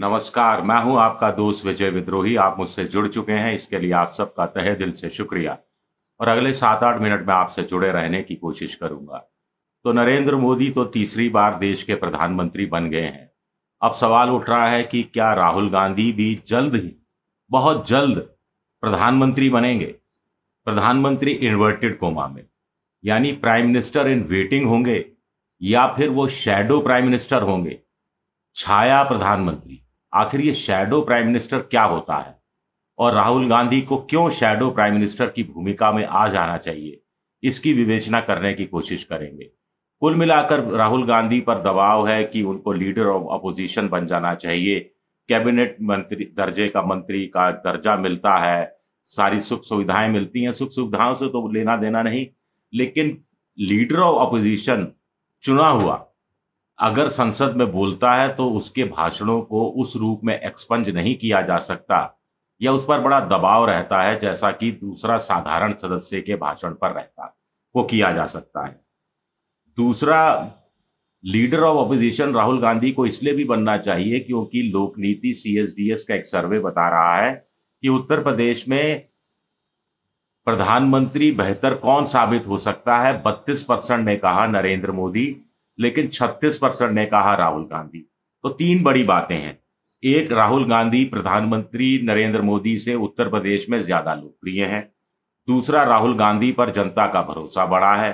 नमस्कार मैं हूं आपका दोस्त विजय विद्रोही आप मुझसे जुड़ चुके हैं इसके लिए आप सबका तहे दिल से शुक्रिया और अगले सात आठ मिनट में आपसे जुड़े रहने की कोशिश करूंगा तो नरेंद्र मोदी तो तीसरी बार देश के प्रधानमंत्री बन गए हैं अब सवाल उठ रहा है कि क्या राहुल गांधी भी जल्द ही बहुत जल्द प्रधानमंत्री बनेंगे प्रधानमंत्री इन्वर्टेड कोमा में यानी प्राइम मिनिस्टर इन वेटिंग होंगे या फिर वो शेडो प्राइम मिनिस्टर होंगे छाया प्रधानमंत्री आखिर ये शेडो प्राइम मिनिस्टर क्या होता है और राहुल गांधी को क्यों शेडो प्राइम मिनिस्टर की भूमिका में आ जाना चाहिए इसकी विवेचना करने की कोशिश करेंगे कुल मिलाकर राहुल गांधी पर दबाव है कि उनको लीडर ऑफ अपोजिशन बन जाना चाहिए कैबिनेट मंत्री दर्जे का मंत्री का दर्जा मिलता है सारी सुख सुविधाएं मिलती हैं सुख सुविधाओं से तो लेना देना नहीं लेकिन लीडर ऑफ अपोजिशन चुना हुआ अगर संसद में बोलता है तो उसके भाषणों को उस रूप में एक्सपंज नहीं किया जा सकता या उस पर बड़ा दबाव रहता है जैसा कि दूसरा साधारण सदस्य के भाषण पर रहता वो किया जा सकता है दूसरा leader of opposition Rahul Gandhi को इसलिए भी बनना चाहिए क्योंकि लोकनीति सी का एक सर्वे बता रहा है कि उत्तर प्रदेश में प्रधानमंत्री बेहतर कौन साबित हो सकता है बत्तीस परसेंट ने कहा नरेंद्र मोदी लेकिन 36 परसेंट ने कहा राहुल गांधी तो तीन बड़ी बातें हैं एक राहुल गांधी प्रधानमंत्री नरेंद्र मोदी से उत्तर प्रदेश में ज्यादा लोकप्रिय हैं दूसरा राहुल गांधी पर जनता का भरोसा बढ़ा है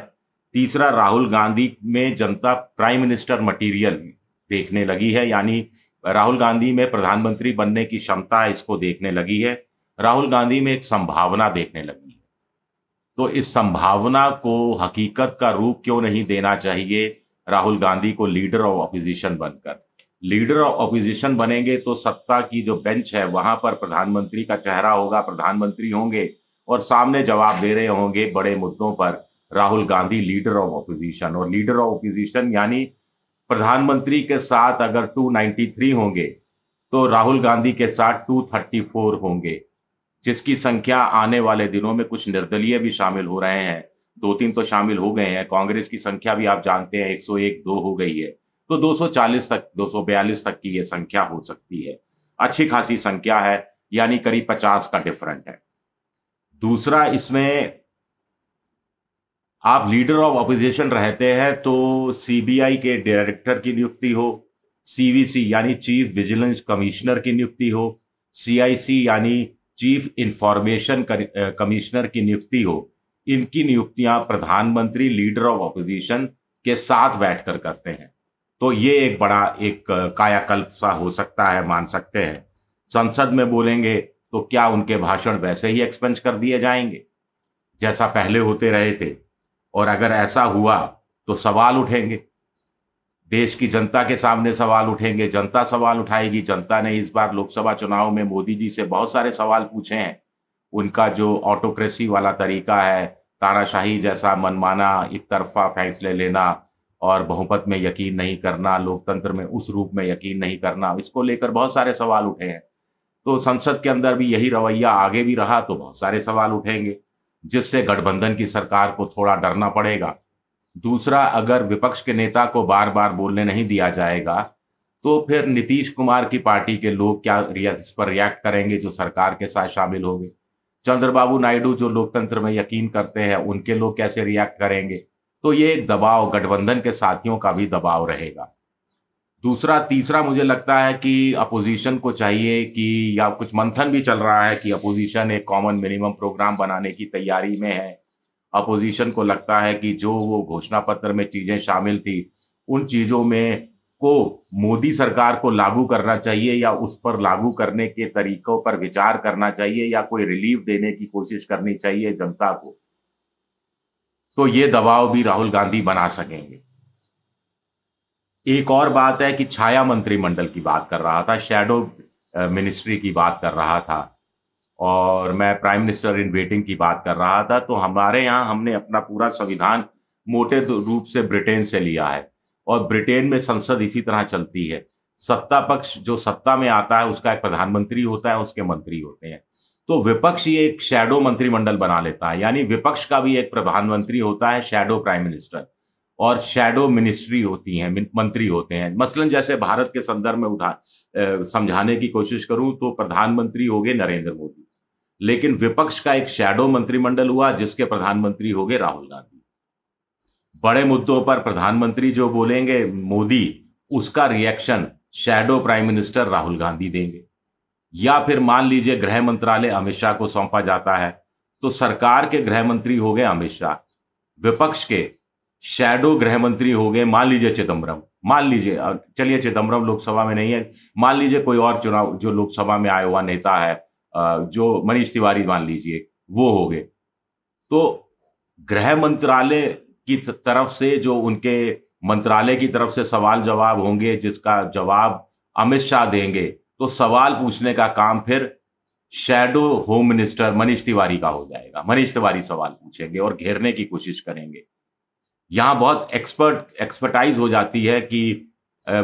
तीसरा राहुल गांधी में जनता प्राइम मिनिस्टर मटेरियल देखने लगी है यानी राहुल गांधी में प्रधानमंत्री बनने की क्षमता इसको देखने लगी है राहुल गांधी में एक संभावना देखने लगी है तो इस संभावना को हकीकत का रूप क्यों नहीं देना चाहिए राहुल गांधी को लीडर ऑफ अपोजिशन बनकर लीडर ऑफ अपोजिशन बनेंगे तो सत्ता की जो बेंच है वहां पर प्रधानमंत्री का चेहरा होगा प्रधानमंत्री होंगे और सामने जवाब दे रहे होंगे बड़े मुद्दों पर Rahul Gandhi leader of opposition और लीडर ऑफ अपोजिशन यानी प्रधानमंत्री के साथ अगर 293 होंगे तो राहुल गांधी के साथ 234 होंगे जिसकी संख्या आने वाले दिनों में कुछ निर्दलीय भी शामिल हो रहे हैं दो तीन तो शामिल हो गए हैं कांग्रेस की संख्या भी आप जानते हैं 101 दो हो गई है तो 240 तक 242 तक की ये संख्या हो सकती है अच्छी खासी संख्या है यानी करीब 50 का डिफरेंट है दूसरा इसमें आप लीडर ऑफ अपोजिशन रहते हैं तो सीबीआई के डायरेक्टर की नियुक्ति हो सीवीसी यानी चीफ विजिलेंस कमिश्नर की नियुक्ति हो सीआईसी यानी चीफ इंफॉर्मेशन कमिश्नर की नियुक्ति हो इनकी नियुक्तियां प्रधानमंत्री लीडर ऑफ अपोजिशन के साथ बैठकर करते हैं तो ये एक बड़ा एक कायाकल्प सा हो सकता है मान सकते हैं संसद में बोलेंगे तो क्या उनके भाषण वैसे ही एक्सपेंस कर दिए जाएंगे जैसा पहले होते रहे थे और अगर ऐसा हुआ तो सवाल उठेंगे देश की जनता के सामने सवाल उठेंगे जनता सवाल उठाएगी जनता ने इस बार लोकसभा चुनाव में मोदी जी से बहुत सारे सवाल पूछे हैं उनका जो ऑटोक्रेसी वाला तरीका है ताराशाही जैसा मनमाना एक तरफा फैसले लेना और बहुमत में यकीन नहीं करना लोकतंत्र में उस रूप में यकीन नहीं करना इसको लेकर बहुत सारे सवाल उठे हैं तो संसद के अंदर भी यही रवैया आगे भी रहा तो बहुत सारे सवाल उठेंगे जिससे गठबंधन की सरकार को थोड़ा डरना पड़ेगा दूसरा अगर विपक्ष के नेता को बार बार बोलने नहीं दिया जाएगा तो फिर नीतीश कुमार की पार्टी के लोग क्या इस पर रिएक्ट करेंगे जो सरकार के साथ शामिल होंगे चंद्रबाबू नायडू जो लोकतंत्र में यकीन करते हैं उनके लोग कैसे रिएक्ट करेंगे तो ये एक दबाव गठबंधन के साथियों का भी दबाव रहेगा दूसरा तीसरा मुझे लगता है कि अपोजिशन को चाहिए कि या कुछ मंथन भी चल रहा है कि अपोजिशन एक कॉमन मिनिमम प्रोग्राम बनाने की तैयारी में है अपोजिशन को लगता है कि जो वो घोषणा पत्र में चीज़ें शामिल थी उन चीज़ों में को मोदी सरकार को लागू करना चाहिए या उस पर लागू करने के तरीकों पर विचार करना चाहिए या कोई रिलीफ देने की कोशिश करनी चाहिए जनता को तो ये दबाव भी राहुल गांधी बना सकेंगे एक और बात है कि छाया मंत्रिमंडल की बात कर रहा था शेडो मिनिस्ट्री की बात कर रहा था और मैं प्राइम मिनिस्टर इन वेटिंग की बात कर रहा था तो हमारे यहां हमने अपना पूरा संविधान मोटे रूप से ब्रिटेन से लिया है और ब्रिटेन में संसद इसी तरह चलती है सत्ता पक्ष जो सत्ता में आता है उसका एक प्रधानमंत्री होता है उसके मंत्री होते हैं तो विपक्ष ये एक शैडो मंत्रिमंडल बना लेता है यानी विपक्ष का भी एक प्रधानमंत्री होता है शैडो प्राइम मिनिस्टर और शैडो मिनिस्ट्री होती हैं मंत्री होते हैं मसलन जैसे भारत के संदर्भ में उधार समझाने की कोशिश करूं तो प्रधानमंत्री हो गए नरेंद्र मोदी लेकिन विपक्ष का एक शैडो मंत्रिमंडल हुआ जिसके प्रधानमंत्री हो गए राहुल गांधी बड़े मुद्दों पर प्रधानमंत्री जो बोलेंगे मोदी उसका reaction shadow prime minister Rahul Gandhi देंगे या फिर मान लीजिए गृह मंत्रालय अमित शाह को सौंपा जाता है तो सरकार के गृह मंत्री हो गए अमित शाह विपक्ष के शैडो गृह मंत्री हो गए मान लीजिए चिदम्बरम मान लीजिए चलिए चिदम्बरम लोकसभा में नहीं है मान लीजिए कोई और चुनाव जो लोकसभा में आया हुआ नेता है जो मनीष तिवारी मान लीजिए वो हो गए तो गृह मंत्रालय की तरफ से जो उनके मंत्रालय की तरफ से सवाल जवाब होंगे जिसका जवाब अमित शाह देंगे तो सवाल पूछने का काम फिर shadow home minister Manish Tiwari का हो जाएगा मनीष तिवारी सवाल पूछेंगे और घेरने की कोशिश करेंगे यहां बहुत एक्सपर्ट एक्सपर्टाइज हो जाती है कि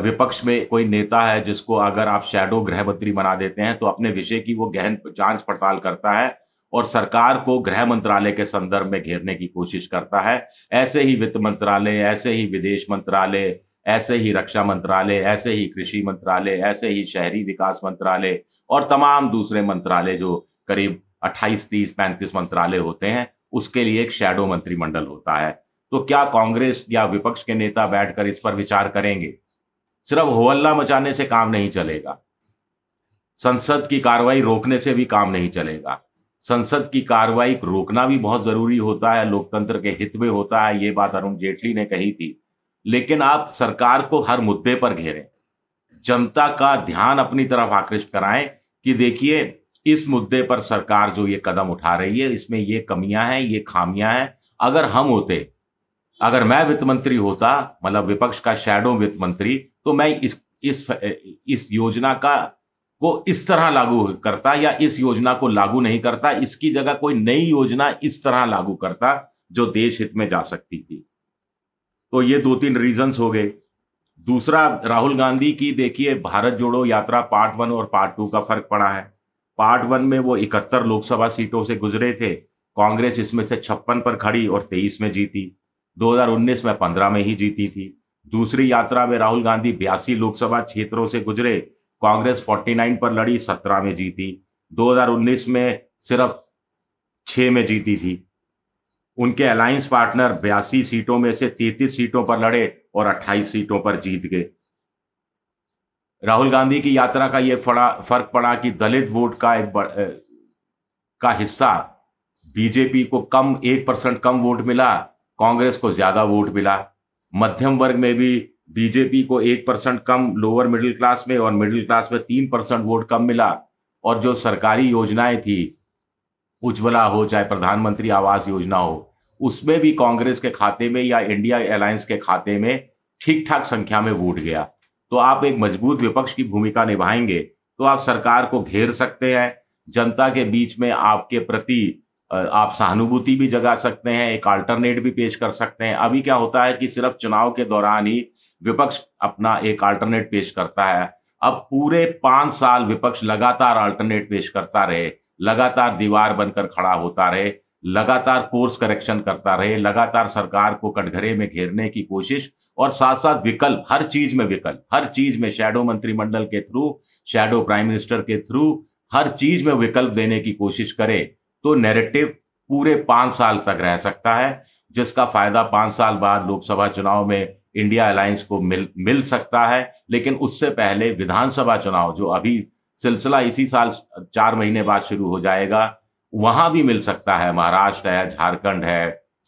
विपक्ष में कोई नेता है जिसको अगर आप शेडो गृह मंत्री बना देते हैं तो अपने विषय की वो गहन जांच पड़ताल करता है और सरकार को गृह मंत्रालय के संदर्भ में घेरने की कोशिश करता है ऐसे ही वित्त मंत्रालय ऐसे ही विदेश मंत्रालय ऐसे ही रक्षा मंत्रालय ऐसे ही कृषि मंत्रालय ऐसे ही शहरी विकास मंत्रालय और तमाम दूसरे मंत्रालय जो करीब 28, 30, 35 मंत्रालय होते हैं उसके लिए एक शेडो मंत्रिमंडल होता है तो क्या कांग्रेस या विपक्ष के नेता बैठकर इस पर विचार करेंगे सिर्फ होल्ला मचाने से काम नहीं चलेगा संसद की कार्रवाई रोकने से भी काम नहीं चलेगा संसद की कार्रवाई को रोकना भी बहुत जरूरी होता है लोकतंत्र के हित में होता है ये बात अरुण जेटली ने कही थी लेकिन आप सरकार को हर मुद्दे पर घेरें जनता का ध्यान अपनी तरफ आकृष्ट कराएं कि देखिए इस मुद्दे पर सरकार जो ये कदम उठा रही है इसमें ये कमियां हैं ये खामियां हैं अगर हम होते अगर मैं वित्त मंत्री होता मतलब विपक्ष का शैडो वित्त मंत्री तो मैं इस इस इस योजना का को इस तरह लागू करता या इस योजना को लागू नहीं करता इसकी जगह कोई नई योजना इस तरह लागू करता जो देश हित में जा सकती थी तो ये दो तीन रीजंस हो गए दूसरा राहुल गांधी की देखिए भारत जोड़ो यात्रा पार्ट वन और पार्ट टू का फर्क पड़ा है पार्ट वन में वो इकहत्तर लोकसभा सीटों से गुजरे थे कांग्रेस इसमें से छप्पन पर खड़ी और तेईस में जीती 2019 में पंद्रह में ही जीती थी दूसरी यात्रा में राहुल गांधी बयासी लोकसभा क्षेत्रों से गुजरे कांग्रेस 49 पर लड़ी 17 में जीती 2019 में सिर्फ 6 में जीती थी उनके अलायंस पार्टनर बयासी सीटों में से 33 सीटों पर लड़े और 28 सीटों पर जीत गए राहुल गांधी की यात्रा का यह फर्क पड़ा कि दलित वोट का एक बड़, का हिस्सा बीजेपी को कम एक परसेंट कम वोट मिला कांग्रेस को ज्यादा वोट मिला मध्यम वर्ग में भी बीजेपी को एक परसेंट कम लोअर मिडिल क्लास में और मिडिल क्लास में तीन परसेंट वोट कम मिला और जो सरकारी योजनाएं थी उज्ज्वला हो चाहे प्रधानमंत्री आवास योजना हो उसमें भी कांग्रेस के खाते में या इंडिया अलायंस के खाते में ठीक ठाक संख्या में वोट गया तो आप एक मजबूत विपक्ष की भूमिका निभाएंगे तो आप सरकार को घेर सकते हैं जनता के बीच में आपके प्रति आप सहानुभूति भी जगा सकते हैं एक अल्टरनेट भी पेश कर सकते हैं अभी क्या होता है कि सिर्फ चुनाव के दौरान ही विपक्ष अपना एक अल्टरनेट पेश करता है अब पूरे पांच साल विपक्ष लगातार अल्टरनेट पेश करता रहे लगातार दीवार बनकर खड़ा होता रहे लगातार कोर्स करेक्शन करता रहे लगातार सरकार को कटघरे में घेरने की कोशिश और साथ साथ विकल्प हर चीज में विकल्प हर चीज में शैडो मंत्रिमंडल के थ्रू शैडो प्राइम मिनिस्टर के थ्रू हर चीज में विकल्प देने की कोशिश करे तो नैरेटिव पूरे पांच साल तक रह सकता है जिसका फायदा पांच साल बाद लोकसभा चुनाव में इंडिया अलायंस को मिल मिल सकता है लेकिन उससे पहले विधानसभा चुनाव जो अभी सिलसिला इसी साल चार महीने बाद शुरू हो जाएगा वहां भी मिल सकता है महाराष्ट्र है झारखंड है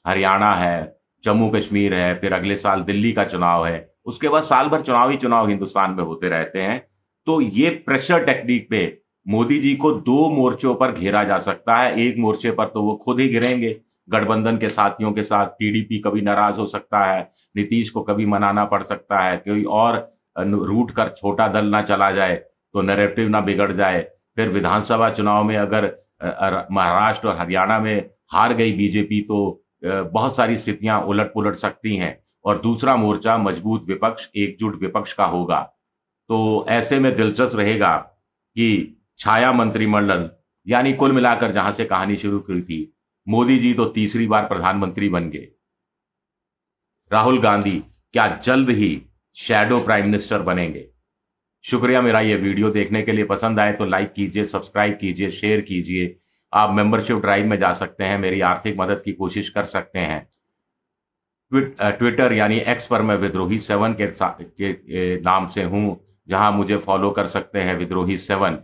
हरियाणा है जम्मू कश्मीर है फिर अगले साल दिल्ली का चुनाव है उसके बाद साल भर चुनाव ही चुनाव हिंदुस्तान में होते रहते हैं तो ये प्रेशर टेक्निक पे मोदी जी को दो मोर्चों पर घेरा जा सकता है एक मोर्चे पर तो वो खुद ही घिरेंगे गठबंधन के साथियों के साथ टीडीपी कभी नाराज हो सकता है नीतीश को कभी मनाना पड़ सकता है कोई और रूट कर छोटा दल ना चला जाए तो नैरेटिव ना बिगड़ जाए फिर विधानसभा चुनाव में अगर महाराष्ट्र और हरियाणा में हार गई बीजेपी तो बहुत सारी स्थितियां उलट पुलट सकती हैं और दूसरा मोर्चा मजबूत विपक्ष एकजुट विपक्ष का होगा तो ऐसे में दिलचस्प रहेगा कि छाया मंत्रिमंडल यानी कुल मिलाकर जहां से कहानी शुरू की थी मोदी जी तो तीसरी बार प्रधानमंत्री बन गए राहुल गांधी क्या जल्द ही शैडो प्राइम मिनिस्टर बनेंगे शुक्रिया मेरा ये वीडियो देखने के लिए पसंद आए तो लाइक कीजिए सब्सक्राइब कीजिए शेयर कीजिए आप मेंबरशिप ड्राइव में जा सकते हैं मेरी आर्थिक मदद की कोशिश कर सकते हैं ट्विटर यानी एक्स पर मैं विद्रोही सेवन के, के नाम से हूँ जहाँ मुझे फॉलो कर सकते हैं विद्रोही सेवन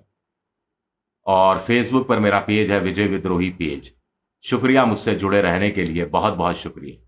और फेसबुक पर मेरा पेज है विजय विद्रोही पेज शुक्रिया मुझसे जुड़े रहने के लिए बहुत बहुत शुक्रिया